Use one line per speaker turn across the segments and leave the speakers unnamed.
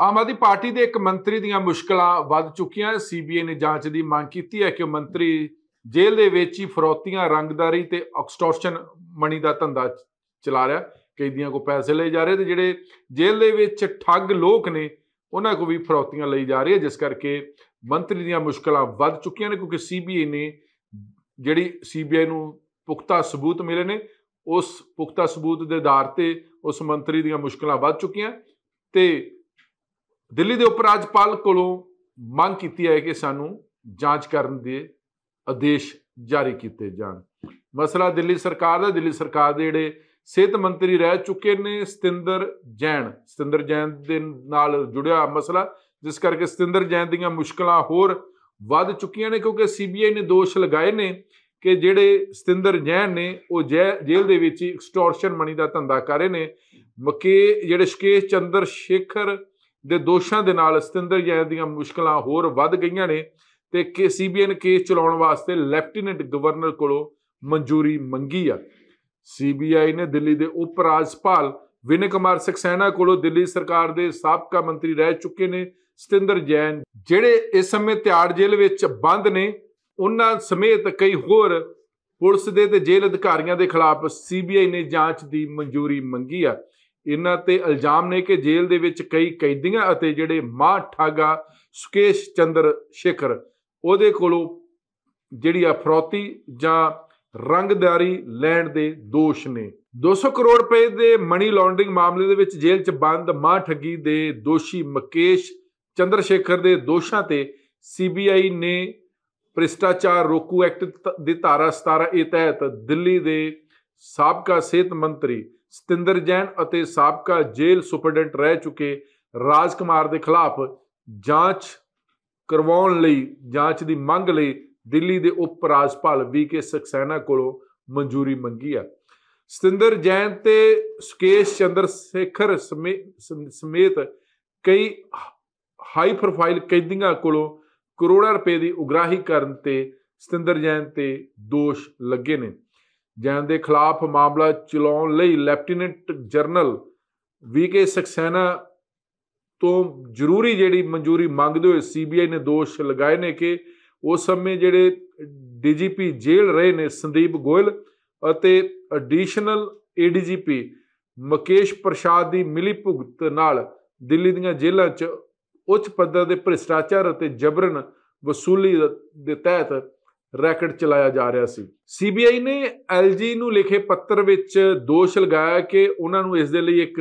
ਆਮ ਆਦਮੀ party ਦੇ ਇੱਕ ਮੰਤਰੀ ਦੀਆਂ ਮੁਸ਼ਕਲਾਂ ਵੱਧ ਚੁੱਕੀਆਂ ਸੀਬੀਏ ਨੇ ਜਾਂਚ ਦੀ ਮੰਗ ਕੀਤੀ ਹੈ ਕਿ ਉਹ ਮੰਤਰੀ ਜੇਲ੍ਹ ਦੇ ਵਿੱਚ ਹੀ ਫਰੋਤੀਆਂ ਰੰਗਦਾਰੀ ਤੇ ਐਕਸਟੋਰਸ਼ਨ ਮਣੀ ਦਾ ਧੰਦਾ ਚਲਾ ਰਿਹਾ ਕੈਦੀਆਂ ਕੋ ਪੈਸੇ ਲਏ ਜਾ ਰਹੇ ਤੇ ਜਿਹੜੇ ਜੇਲ੍ਹ ਦੇ ਵਿੱਚ ਠੱਗ ਲੋਕ ਨੇ ਉਹਨਾਂ ਕੋ ਵੀ ਫਰੋਤੀਆਂ ਲਈ ਜਾ ਰਹੀ ਹੈ ਜਿਸ ਕਰਕੇ ਮੰਤਰੀ ਦੀਆਂ ਮੁਸ਼ਕਲਾਂ ਵੱਧ ਚੁੱਕੀਆਂ ਨੇ ਕਿਉਂਕਿ ਸੀਬੀਆਈ ਨੇ ਜਿਹੜੀ ਸੀਬੀਆਈ ਨੂੰ ਪੁਖਤਾ ਸਬੂਤ ਮਿਲੇ ਨੇ ਉਸ ਪੁਖਤਾ ਸਬੂਤ ਦੇ ਆਧਾਰ ਤੇ ਉਸ ਮੰਤਰੀ ਦੀਆਂ ਮੁਸ਼ਕਲਾਂ ਵੱਧ ਚੁੱਕੀਆਂ ਤੇ ਦਿੱਲੀ ਦੇ ਉਪ ਰਾਜਪਾਲ ਕੋਲੋਂ ਮੰਗ ਕੀਤੀ ਹੈ ਕਿ ਸਾਨੂੰ ਜਾਂਚ ਕਰਨ ਦੇ ਆਦੇਸ਼ ਜਾਰੀ ਕੀਤੇ ਜਾਣ ਮਸਲਾ ਦਿੱਲੀ ਸਰਕਾਰ ਦਾ ਦਿੱਲੀ ਸਰਕਾਰ ਦੇ ਜਿਹੜੇ ਸਿਹਤ ਮੰਤਰੀ ਰਹਿ ਚੁੱਕੇ ਨੇ ਸਤਿੰਦਰ ਜੈਨ ਸਤਿੰਦਰ ਜੈਨ ਦੇ ਨਾਲ ਜੁੜਿਆ ਮਸਲਾ ਜਿਸ ਕਰਕੇ ਸਤਿੰਦਰ ਜੈਨ ਦੀਆਂ ਮੁਸ਼ਕਲਾਂ ਹੋਰ ਵੱਧ ਚੁੱਕੀਆਂ ਨੇ ਕਿਉਂਕਿ ਸੀਬੀਆਈ ਨੇ ਦੋਸ਼ ਲਗਾਏ ਨੇ ਕਿ ਜਿਹੜੇ ਸਤਿੰਦਰ ਜੈਨ ਨੇ ਉਹ ਜੇਲ੍ਹ ਦੇ ਵਿੱਚ ਐਕਸਟੋਰਸ਼ਨ ਮਨੀ ਦਾ ਧੰਦਾ ਕਰ ਰਹੇ ਨੇ ਮਕੇ ਜਿਹੜੇ ਸ਼ਕੇਸ਼ ਚੰਦਰ ਸ਼ੇਖਰ ਦੇ ਦੋਸ਼ਾਂ ਦੇ ਨਾਲ ਸਤਿੰਦਰ ਜੈਨ ਦੀਆਂ ਮੁਸ਼ਕਲਾਂ ਹੋਰ ਵੱਧ ਗਈਆਂ ਨੇ ਤੇ ਕੇ ਸੀਬੀਐਨ ਕੇਸ ਚਲਾਉਣ ਵਾਸਤੇ ਲੈਫਟੀਨੈਂਟ ਗਵਰਨਰ ਕੋਲੋਂ ਮਨਜ਼ੂਰੀ ਮੰਗੀ ਆ ਸੀਬੀਆਈ ਨੇ ਦਿੱਲੀ ਦੇ ਉਪ ਰਾਜਪਾਲ ਵਿਨੇ ਕੁਮਾਰ ਸਖਸੈਨਾ ਕੋਲੋਂ ਦਿੱਲੀ ਸਰਕਾਰ ਦੇ ਸਾਬਕਾ ਮੰਤਰੀ ਰਹਿ ਚੁੱਕੇ ਨੇ ਸਤਿੰਦਰ ਜੈਨ ਜਿਹੜੇ ਇਸ ਸਮੇਂ ਤਿਆੜ ਜੇਲ੍ਹ ਵਿੱਚ ਬੰਦ ਨੇ ਉਹਨਾਂ ਸਮੇਤ ਕਈ ਹੋਰ ਪੁਲਿਸ ਦੇ ਤੇ ਜੇਲ੍ਹ ਅਧਿਕਾਰੀਆਂ ਦੇ ਖਿਲਾਫ ਸੀਬੀਆਈ ਨੇ ਜਾਂਚ ਦੀ ਮਨਜ਼ੂਰੀ ਮੰਗੀ ਆ ਇਹਨਾਂ ਤੇ ਇਲਜ਼ਾਮ ਨੇ ਕਿ ਜੇਲ੍ਹ ਦੇ ਵਿੱਚ ਕਈ ਕੈਦੀਆਂ ਅਤੇ ਜਿਹੜੇ ਮਾਂ ਠਾਗਾ ਸੁਕੇਸ਼ ਚੰਦਰ ਸ਼ੇਖਰ ਉਹਦੇ ਕੋਲੋਂ ਜਿਹੜੀ ਅਫਰੋਤੀ ਜਾਂ ਰੰਗਦਾਰੀ ਲੈਣ ਦੇ ਦੋਸ਼ ਨੇ 200 ਕਰੋੜ ਰੁਪਏ ਦੇ ਮਨੀ ਲਾਂਡਰਿੰਗ ਮਾਮਲੇ ਦੇ ਵਿੱਚ ਜੇਲ੍ਹ 'ਚ ਬੰਦ ਮਾਂ ਠੱਗੀ ਦੇ ਦੋਸ਼ੀ ਮਕੇਸ਼ ਚੰਦਰ ਸ਼ੇਖਰ ਦੇ ਦੋਸ਼ਾਂ ਤੇ ਸੀਬੀਆਈ ਨੇ ਭ੍ਰਿਸ਼ਟਾਚਾਰ ਰੋਕੂ ਐਕਟ ਦੀ ਧਾਰਾ 17 ਇਹ ਤਹਿਤ ਦਿੱਲੀ ਦੇ ਸਾਬਕਾ ਸਿਹਤ ਮੰਤਰੀ ਸਤਿੰਦਰ ਜੈਨ ਅਤੇ ਸਾਬਕਾ ਜੇਲ੍ਹ ਸੁਪਰਡੈਂਟ ਰਹਿ ਚੁੱਕੇ ਰਾਜਕੁਮਾਰ ਦੇ ਖਿਲਾਫ ਜਾਂਚ ਕਰਵਾਉਣ ਲਈ ਜਾਂਚ ਦੀ ਮੰਗ ਲਈ ਦਿੱਲੀ ਦੇ ਉਪ ਰਾਜਪਾਲ ਵੀਕੇ ਸਖਸੈਨਾ ਕੋਲੋਂ ਮਨਜ਼ੂਰੀ ਮੰਗੀ ਆ ਸਤਿੰਦਰ ਜੈਨ ਤੇ ਸੁਕੇਸ਼ ਚੰਦਰ ਸ਼ੇਖਰ ਸਮੇਤ ਕਈ ਹਾਈ ਪ੍ਰੋਫਾਈਲ ਕੈਦੀਆਂ ਕੋਲੋਂ ਕਰੋੜਾਂ ਰੁਪਏ ਦੀ ਉਗਰਾਹੀ ਕਰਨ ਤੇ ਸਤਿੰਦਰ ਜੈਨ ਤੇ ਦੋਸ਼ ਲੱਗੇ ਨੇ ਜੈਨ ਦੇ ਖਿਲਾਫ ਮਾਮਲਾ ਚਲਾਉਣ ਲਈ ਲੈਫਟੀਨੈਂਟ ਜਰਨਲ ਵੀਕੇ ਸਖਸੈਨਾ ਤੋਂ ਜ਼ਰੂਰੀ ਜਿਹੜੀ ਮਨਜ਼ੂਰੀ ਮੰਗਦੇ ਹੋਏ ਸੀਬੀਆਈ ਨੇ ਦੋਸ਼ ਲਗਾਏ ਨੇ ਕਿ ਉਸ ਸਮੇਂ ਜਿਹੜੇ ਡੀਜੀਪੀ ਜੇਲ੍ਹ ਰਹੇ ਨੇ ਸੰਦੀਪ ਗੋਇਲ ਅਤੇ ਐਡੀਸ਼ਨਲ ਏਡੀਜੀਪੀ ਮਕੇਸ਼ ਪ੍ਰਸ਼ਾਦ ਦੀ ਮਿਲੀਭੁਗਤ ਨਾਲ ਦਿੱਲੀ ਦੀਆਂ ਜੇਲ੍ਹਾਂ 'ਚ ਉੱਚ ਪੱਧਰ ਦੇ ਭ੍ਰਿਸ਼ਟਾਚਾਰ ਅਤੇ ਜਬਰਨ ਵਸੂਲੀ ਦੇ ਤਹਿਤ ਰੈਕਟ ਚਲਾਇਆ ਜਾ ਰਿਹਾ ਸੀ ਸੀਬੀਆਈ ਨੇ ਐਲਜੀ ਨੂੰ ਲਿਖੇ ਪੱਤਰ ਵਿੱਚ ਦੋਸ਼ ਲਗਾਇਆ ਕਿ ਉਹਨਾਂ ਨੂੰ ਇਸ ਦੇ ਲਈ ਇੱਕ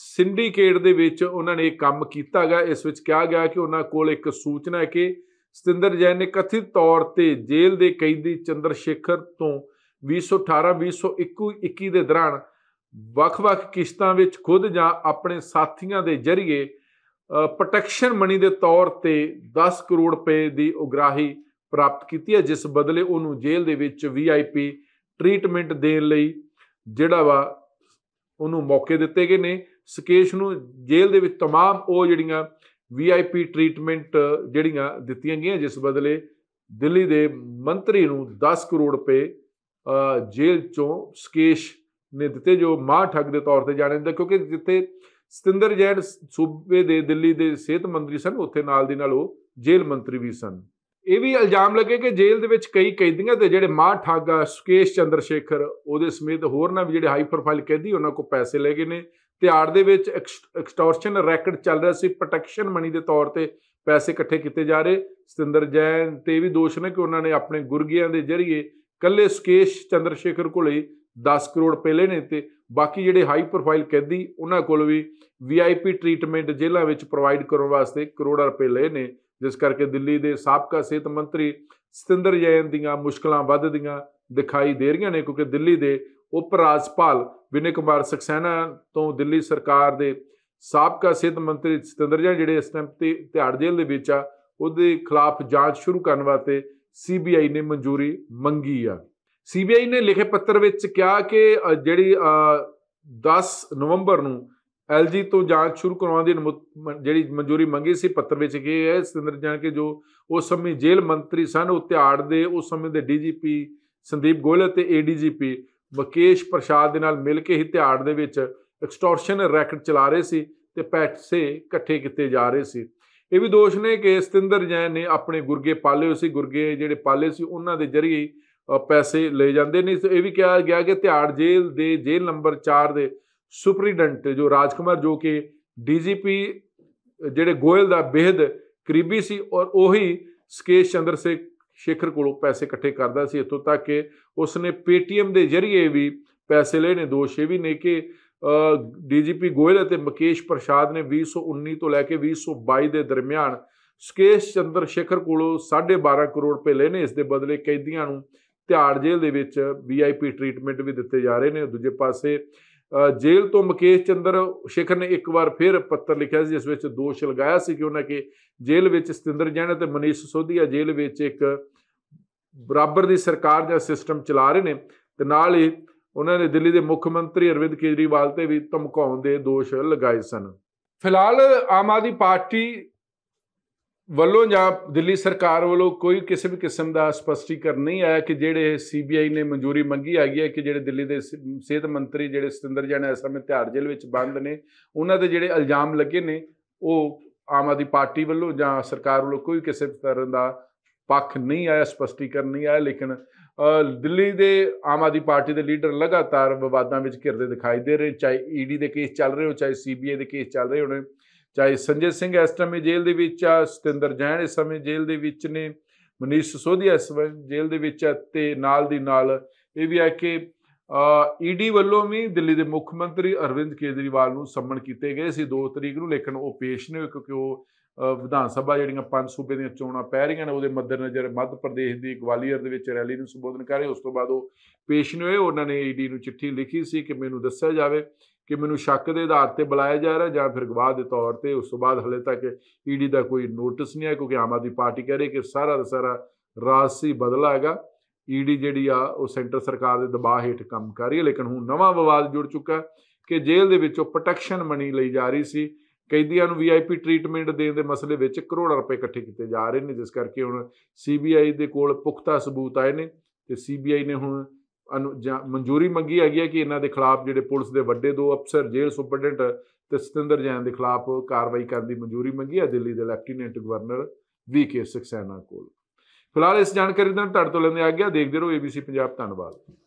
ਸਿੰਡੀਕੇਟ ਦੇ ਵਿੱਚ ਉਹਨਾਂ ਨੇ ਇਹ ਕੰਮ ਕੀਤਾ ਗਿਆ ਇਸ ਵਿੱਚ ਕਿਹਾ ਗਿਆ ਕਿ ਉਹਨਾਂ ਕੋਲ ਇੱਕ ਸੂਚਨਾ ਹੈ ਕਿ ਸਤਿੰਦਰ ਜੈਨ ਨੇ ਕਥਿਤ ਤੌਰ ਤੇ ਜੇਲ੍ਹ ਦੇ ਕੈਦੀ ਚੰਦਰ ਸ਼ੇਖਰ ਤੋਂ 2018-2021 ਦੇ ਦੌਰਾਨ ਵੱਖ-ਵੱਖ ਕਿਸ਼ਤਾਂ ਵਿੱਚ ਖੁਦ ਜਾਂ ਆਪਣੇ ਸਾਥੀਆਂ ਦੇ ਜ਼ਰੀਏ ਪ੍ਰੋਟੈਕਸ਼ਨ ਮਨੀ ਦੇ ਤੌਰ ਤੇ 10 ਕਰੋੜ ਰੁਪਏ ਦੀ ਉਗਰਾਹੀ ਪ੍ਰਾਪਤ ਕੀਤੀ ਹੈ ਜਿਸ ਬਦਲੇ ਉਹਨੂੰ ਜੇਲ੍ਹ ਦੇ ਵਿੱਚ ਵੀਆਈਪੀ ਟ੍ਰੀਟਮੈਂਟ ਦੇਣ ਲਈ ਜਿਹੜਾ ਵਾ ਉਹਨੂੰ ਮੌਕੇ ਦਿੱਤੇ ਗਏ ਨੇ ਸਕੇਸ਼ ਨੂੰ ਜੇਲ੍ਹ ਦੇ ਵਿੱਚ तमाम ਉਹ ਜਿਹੜੀਆਂ ਵੀਆਈਪੀ ਟ੍ਰੀਟਮੈਂਟ ਜਿਹੜੀਆਂ ਦਿੱਤੀਆਂ ਗਈਆਂ ਜਿਸ ਬਦਲੇ ਦਿੱਲੀ ਦੇ ਮੰਤਰੀ ਨੂੰ 10 ਕਰੋੜ ਰੁਪਏ ਜੇਲ੍ਹ ਚੋਂ ਸਕੇਸ਼ ਨੇ ਦਿੱਤੇ ਜੋ ਮਾਹ ਠੱਗ ਦੇ ਤੌਰ ਤੇ ਜਾਣੇ ਜਾਂਦੇ ਕਿਉਂਕਿ ਜਿੱਥੇ ਸਤਿੰਦਰ ਜੈਨ ਸੂਬੇ ਦੇ ਦਿੱਲੀ ਦੇ ਸਿਹਤ ਮੰਤਰੀ ਸਨ ਉੱਥੇ ਨਾਲ ਦੀ ਨਾਲ ਉਹ ਜੇਲ੍ਹ ਮੰਤਰੀ ਵੀ ਸਨ ਇਹ ਵੀ ਇਲਜ਼ਾਮ ਲੱਗੇ ਕਿ ਜੇਲ੍ਹ ਦੇ ਵਿੱਚ ਕਈ ਕੈਦੀਆਂ ਤੇ ਜਿਹੜੇ ਮਾਹ ਠਾਗਾ ਸੁਕੇਸ਼ ਚੰਦਰ ਸ਼ੇਖਰ ਉਹਦੇ ਸਮੇਤ ਹੋਰ ਨਾ ਵੀ ਜਿਹੜੇ ਹਾਈ ਪ੍ਰੋਫਾਈਲ ਕੈਦੀ ਉਹਨਾਂ ਕੋ ਪੈਸੇ ਲੈ ਗਏ ਨੇ ਤਿਆੜ ਦੇ ਵਿੱਚ ਐਕਸਟੋਰਸ਼ਨ ਰੈਕਟ ਚੱਲ ਰਿਹਾ ਸੀ ਪ੍ਰੋਟੈਕਸ਼ਨ ਮਨੀ ਦੇ ਤੌਰ ਤੇ ਪੈਸੇ ਇਕੱਠੇ ਕੀਤੇ ਜਾ ਰਹੇ ਸਤਿੰਦਰ ਜੈਨ ਤੇ ਵੀ ਦੋਸ਼ ਨੇ ਕਿ ਉਹਨਾਂ ਨੇ ਆਪਣੇ ਗੁਰਗੀਆਂ ਦੇ ਜ਼ਰੀਏ ਕੱਲੇ ਸੁਕੇਸ਼ ਚੰਦਰ ਸ਼ੇਖਰ ਕੋਲੇ 10 ਕਰੋੜ ਪਹਿਲੇ ਨੇ ਤੇ ਬਾਕੀ ਜਿਹੜੇ ਹਾਈ ਪ੍ਰੋਫਾਈਲ ਕੈਦੀ ਉਹਨਾਂ ਕੋਲ ਵੀ ਵੀਆਈਪੀ ਟ੍ਰੀਟਮੈਂਟ ਜੇਲ੍ਹਾਂ ਵਿੱਚ ਪ੍ਰੋਵਾਈਡ ਕਰਨ ਵਾਸਤੇ ਕਰੋੜਾਂ ਰੁਪਏ ਲਏ ਨੇ ਜਿਸ ਕਰਕੇ ਦਿੱਲੀ ਦੇ ਸਾਬਕਾ ਸਿਹਤ ਮੰਤਰੀ ਸਤਿੰਦਰ ਜੈਨ ਦੀਆਂ ਮੁਸ਼ਕਲਾਂ ਵੱਧਦੀਆਂ ਦਿਖਾਈ ਦੇ ਰਹੀਆਂ ਨੇ ਕਿਉਂਕਿ ਦਿੱਲੀ ਦੇ ਉਪ ਰਾਜਪਾਲ ਵਿਨੇ ਕੁਮਾਰ ਸਕਸੈਨਾ ਤੋਂ ਦਿੱਲੀ ਸਰਕਾਰ ਦੇ ਸਾਬਕਾ ਸਿਹਤ ਮੰਤਰੀ ਸਤਿੰਦਰ ਜੈਨ ਜਿਹੜੇ ਇਸ ਟਾਈਮ ਤੇ ਤਿਹਾੜ ਜੇਲ੍ਹ ਦੇ ਵਿੱਚ ਆ ਉਹਦੇ ਖਿਲਾਫ ਜਾਂਚ ਸ਼ੁਰੂ ਕਰਨ ਵਾਸਤੇ ਸੀਬੀਆਈ ਨੇ ਮਨਜ਼ੂਰੀ ਮੰਗੀ ਆ ਸੀਬੀਆਈ ਨੇ ਲਿਖੇ ਪੱਤਰ ਵਿੱਚ ਕਿਹਾ ਕਿ ਜਿਹੜੀ 10 ਨਵੰਬਰ ਨੂੰ ਐਲਜੀ ਤੋਂ ਜਾਂਚ ਸ਼ੁਰੂ ਕਰਵਾਉਣ ਦੀ ਜਿਹੜੀ ਮਨਜ਼ੂਰੀ ਮੰਗੀ ਸੀ ਪੱਤਰ ਵਿੱਚ ਕਿ ਹੈ ਸਿੰਦਰ ਜਾਨ ਕੇ ਜੋ ਉਸ ਸਮੇਂ ਜੇਲ੍ਹ ਮੰਤਰੀ ਸਨ ਉਹ ਤਿਆੜ ਦੇ ਉਸ ਸਮੇਂ ਦੇ ਡੀਜੀਪੀ ਸੰਦੀਪ ਗੋਇਲ ਅਤੇ ਏਡੀਜੀਪੀ ਵਕੇਸ਼ ਪ੍ਰਸ਼ਾਦ ਦੇ ਨਾਲ ਮਿਲ ਕੇ ਹੀ ਤਿਆੜ ਦੇ ਵਿੱਚ ਐਕਸਟੋਰਸ਼ਨ ਰੈਕਟ ਚਲਾ ਰਹੇ ਸੀ ਤੇ ਪੈਸੇ ਇਕੱਠੇ ਕੀਤੇ ਜਾ ਰਹੇ ਸੀ ਇਹ ਵੀ ਦੋਸ਼ ਨੇ ਕਿ ਸਤਿੰਦਰ ਜੈਨ ਨੇ ਆਪਣੇ ਗੁਰਗੇ ਪਾਲੇ ਸੀ ਗੁਰਗੇ ਜਿਹੜੇ ਪਾਲੇ ਸੀ ਉਹਨਾਂ ਦੇ ਜ਼ਰੀਏ ਪੈਸੇ ਲੈ ਜਾਂਦੇ ਨੇ ਇਹ ਵੀ ਕਿਹਾ ਗਿਆ ਕਿ ਤਿਹਾੜ ਜੇਲ੍ਹ ਦੇ ਜੇਲ੍ਹ ਨੰਬਰ 4 ਦੇ ਸੁਪਰੀਡੈਂਟ ਜੋ ਰਾਜਕੁਮਾਰ ਜੋ ਕਿ ਡੀਜੀਪੀ ਜਿਹੜੇ ਗੋਇਲ ਦਾ ਬੇਹਦ ਕਰੀਬੀ ਸੀ ਔਰ ਉਹੀ ਸਕੇਸ਼ ਚੰਦਰ ਸੇ ਸ਼ੇਖਰ ਕੋਲੋਂ ਪੈਸੇ ਇਕੱਠੇ ਕਰਦਾ ਸੀ ਇਤੋਂ ਤੱਕ ਕਿ ਉਸਨੇ ਪੇਟੀਐਮ ਦੇ ਜ਼ਰੀਏ ਵੀ ਪੈਸੇ ਲੈਣੇ ਦੋਸ਼ ਇਹ ਵੀ ਨੇ ਕਿ ਡੀਜੀਪੀ ਗੋਇਲ ਅਤੇ ਮਕੇਸ਼ ਪ੍ਰਸ਼ਾਦ ਨੇ 2019 ਤੋਂ ਲੈ ਕੇ 2022 ਦੇ ਦਰਮਿਆਨ ਸਕੇਸ਼ ਚੰਦਰ ਸ਼ੇਖਰ ਕੋਲੋਂ 12.5 ਕਰੋੜ ਰੁਪਏ ਲੈਣੇ ਇਸ ਦੇ ਬਦਲੇ ਕੈਦੀਆਂ ਨੂੰ ਤਿਹਾੜ ਜੇਲ੍ਹ ਦੇ ਵਿੱਚ ਵੀਆਈਪੀ ਟ੍ਰੀਟਮੈਂਟ ਵੀ ਦਿੱਤੇ ਜਾ ਰਹੇ ਨੇ ਦੂਜੇ ਪਾਸੇ ਜੇਲ੍ਹ ਤੋਂ ਮੁਕੇਸ਼ ਚੰਦਰ ਸ਼ੇਖਰ ਨੇ ਇੱਕ ਵਾਰ ਫਿਰ ਪੱਤਰ ਲਿਖਿਆ ਸੀ ਜਿਸ ਵਿੱਚ ਦੋਸ਼ ਲਗਾਇਆ ਸੀ ਕਿ ਉਹਨਾਂ ਕਿ ਜੇਲ੍ਹ ਵਿੱਚ ਸਤਿੰਦਰ ਜੈਨ ਅਤੇ ਮਨੀਸ਼ ਸੋਧੀਆ ਜੇਲ੍ਹ ਵਿੱਚ ਇੱਕ ਬਰਾਬਰ ਦੀ ਸਰਕਾਰ ਦਾ ਸਿਸਟਮ ਚਲਾ ਰਹੇ ਨੇ ਤੇ ਨਾਲ ਹੀ ਉਹਨਾਂ ਨੇ ਦਿੱਲੀ ਦੇ ਮੁੱਖ ਮੰਤਰੀ ਅਰਵਿੰਦ ਕੇਜਰੀਵਾਲ ਤੇ ਵੀ ਧਮਕਾਉਣ ਦੇ ਦੋਸ਼ ਲਗਾਏ ਸਨ ਫਿਲਹਾਲ ਆਮ ਆਦੀ ਪਾਰਟੀ ਵੱਲੋਂ ਜਾਂ ਦਿੱਲੀ ਸਰਕਾਰ ਵੱਲੋਂ ਕੋਈ ਕਿਸੇ ਵੀ ਕਿਸਮ ਦਾ ਸਪਸ਼ਟੀਕਰਨ ਨਹੀਂ ਆਇਆ ਕਿ ਜਿਹੜੇ ਸੀਬੀਆਈ ਨੇ ਮਨਜ਼ੂਰੀ ਮੰਗੀ ਆਈ ਹੈ ਕਿ ਜਿਹੜੇ ਦਿੱਲੀ ਦੇ ਸਿਹਤ ਮੰਤਰੀ ਜਿਹੜੇ ਸਤਿੰਦਰ ਜਨ ਇਸ ਸਮੇਂ ਤਿਹਾੜ ਜੇਲ੍ਹ ਵਿੱਚ ਬੰਦ ਨੇ ਉਹਨਾਂ ਦੇ ਜਿਹੜੇ ਇਲਜ਼ਾਮ ਲੱਗੇ ਨੇ ਉਹ ਆਮ ਆਦੀ ਪਾਰਟੀ ਵੱਲੋਂ ਜਾਂ ਸਰਕਾਰ ਵੱਲੋਂ ਕੋਈ ਕਿਸੇ ਤਰ੍ਹਾਂ ਦਾ ਪੱਖ ਨਹੀਂ ਆਇਆ ਸਪਸ਼ਟੀਕਰਨ ਨਹੀਂ ਆਇਆ ਲੇਕਿਨ ਦਿੱਲੀ ਦੇ ਆਮ ਆਦੀ ਪਾਰਟੀ ਦੇ ਲੀਡਰ ਲਗਾਤਾਰ ਵਿਵਾਦਾਂ ਵਿੱਚ ਘਿਰਦੇ ਦਿਖਾਈ ਦੇ ਰਹੇ ਚਾਹੇ ਈਡੀ e ਦੇ ਕੇਸ ਚੱਲ ਰਹੇ ਹੋ ਚਾਹੇ ਸੀਬੀਆਈ ਦੇ ਕੇਸ ਚੱਲ ਰਹੇ ਹੋਣ ਚਾਹੇ ਸੰਜੇ ਸਿੰਘ ਇਸ ਸਮੇਂ ਜੇਲ੍ਹ ਦੇ ਵਿੱਚ ਆ ਸਤਿੰਦਰ ਜੈਨ ਇਸ ਸਮੇਂ ਜੇਲ੍ਹ ਦੇ ਵਿੱਚ ਨੇ ਮਨੀਸ਼ ਸੋਧੀਆ ਇਸ ਸਮੇਂ ਜੇਲ੍ਹ ਦੇ ਵਿੱਚ ਤੇ ਨਾਲ ਦੀ ਨਾਲ ਇਹ ਵੀ ਆ ਕਿ e ਈਡੀ ਵੱਲੋਂ ਵੀ ਦਿੱਲੀ ਦੇ ਮੁੱਖ ਮੰਤਰੀ ਅਰਵਿੰਦ ਕੇਜਰੀਵਾਲ ਨੂੰ ਸੰਮਨ ਕੀਤੇ ਗਏ ਸੀ 2 ਤਰੀਕ ਨੂੰ ਲੇਕਿਨ ਉਹ ਪੇਸ਼ ਨਹੀਂ ਹੋਏ ਕਿਉਂਕਿ ਉਹ ਵਿਧਾਨ ਸਭਾ ਜਿਹੜੀਆਂ ਪੰਜ ਸੂਬੇ ਦੀਆਂ ਚੋਣਾਂ ਪੈ ਰਹੀਆਂ ਨੇ ਉਹਦੇ ਮੱਦੇਨਜ਼ਰ ਮੱਧ ਪ੍ਰਦੇਸ਼ ਦੀ ਗਵਾਲੀਅਰ ਦੇ ਵਿੱਚ ਰੈਲੀ ਨੂੰ ਸੰਬੋਧਨ ਕਰ ਰਹੇ ਉਸ ਤੋਂ ਬਾਅਦ ਉਹ ਪੇਸ਼ ਨਹੀਂ ਹੋਏ ਉਹਨਾਂ ਨੇ ਈਡੀ e ਨੂੰ ਚਿੱਠੀ ਲਿਖੀ ਸੀ ਕਿ ਮੈਨੂੰ ਦੱਸਿਆ ਜਾਵੇ ਕਿ ਮੈਨੂੰ ਸ਼ੱਕ ਦੇ ਆਧਾਰ ਤੇ ਬੁਲਾਇਆ ਜਾ ਰਿਹਾ ਜਾਂ ਫਿਰ ਗਵਾਹ ਦੇ ਤੌਰ ਤੇ ਉਸ ਤੋਂ ਬਾਅਦ ਹਲੇ ਤੱਕ ਈਡੀ ਦਾ ਕੋਈ ਨੋਟਿਸ ਨਹੀਂ ਆਇਆ ਕਿਉਂਕਿ ਆਮ ਆਦਮੀ ਪਾਰਟੀ ਕਹਿ ਰਹੀ ਕਿ ਸਾਰਾ ਦਾ ਸਾਰਾ ਰਾਜਸੀ ਬਦਲਾ ਹੈਗਾ ਈਡੀ ਜਿਹੜੀ ਆ ਉਹ ਸੈਂਟਰ ਸਰਕਾਰ ਦੇ ਦਬਾਅ ਹੇਠ ਕੰਮ ਕਰ ਰਹੀ ਹੈ ਲੇਕਿਨ ਹੁਣ ਨਵਾਂ ਵਿਵਾਦ ਜੁੜ ਚੁੱਕਾ ਕਿ ਜੇਲ੍ਹ ਦੇ ਵਿੱਚੋਂ ਪ੍ਰੋਟੈਕਸ਼ਨ ਮਨੀ ਲਈ ਜਾ ਰਹੀ ਸੀ ਕੈਦੀਆਂ ਨੂੰ ਵੀਆਈਪੀ ਟ੍ਰੀਟਮੈਂਟ ਦੇਣ ਦੇ ਮਸਲੇ ਵਿੱਚ ਕਰੋੜਾਂ ਰੁਪਏ ਇਕੱਠੇ ਕੀਤੇ ਜਾ ਰਹੇ ਨੇ ਜਿਸ ਕਰਕੇ ਹੁਣ ਸੀਬੀਆਈ ਦੇ ਕੋਲ ਪੁਖਤਾ ਸਬੂਤ ਆਏ ਨੇ ਤੇ ਸੀਬੀਆਈ ਨੇ ਹੁਣ ਮਨਜ਼ੂਰੀ ਮੰਗੀ ਹੈਗੀ ਹੈ ਕਿ ਇਹਨਾਂ ਦੇ ਖਿਲਾਫ ਜਿਹੜੇ ਪੁਲਿਸ ਦੇ ਵੱਡੇ ਦੋ ਅਫਸਰ ਜੇਲ੍ਹ ਸੁਪਰਡੈਂਟ ਤੇ ਸਤਿੰਦਰ ਜੈਨ ਦੇ ਖਿਲਾਫ ਕਾਰਵਾਈ ਕਰਨ ਦੀ ਮਨਜ਼ੂਰੀ ਮੰਗੀ ਹੈ ਦਿੱਲੀ ਦੇ ਲੈਫਟੀਨੈਂਟ ਗਵਰਨਰ ਵੀ ਕੇ ਸਖਸੈਨਾ ਕੋਲ ਫਿਲਹਾਲ ਇਸ ਜਾਣਕਾਰੀ ਦਾ ਤੁਹਾਡੇ ਤੋਂ ਲੈਂਦੇ ਆ ਗਿਆ ਦੇਖਦੇ ਰਹੋ ABC ਪੰਜਾਬ ਧੰਨਵਾਦ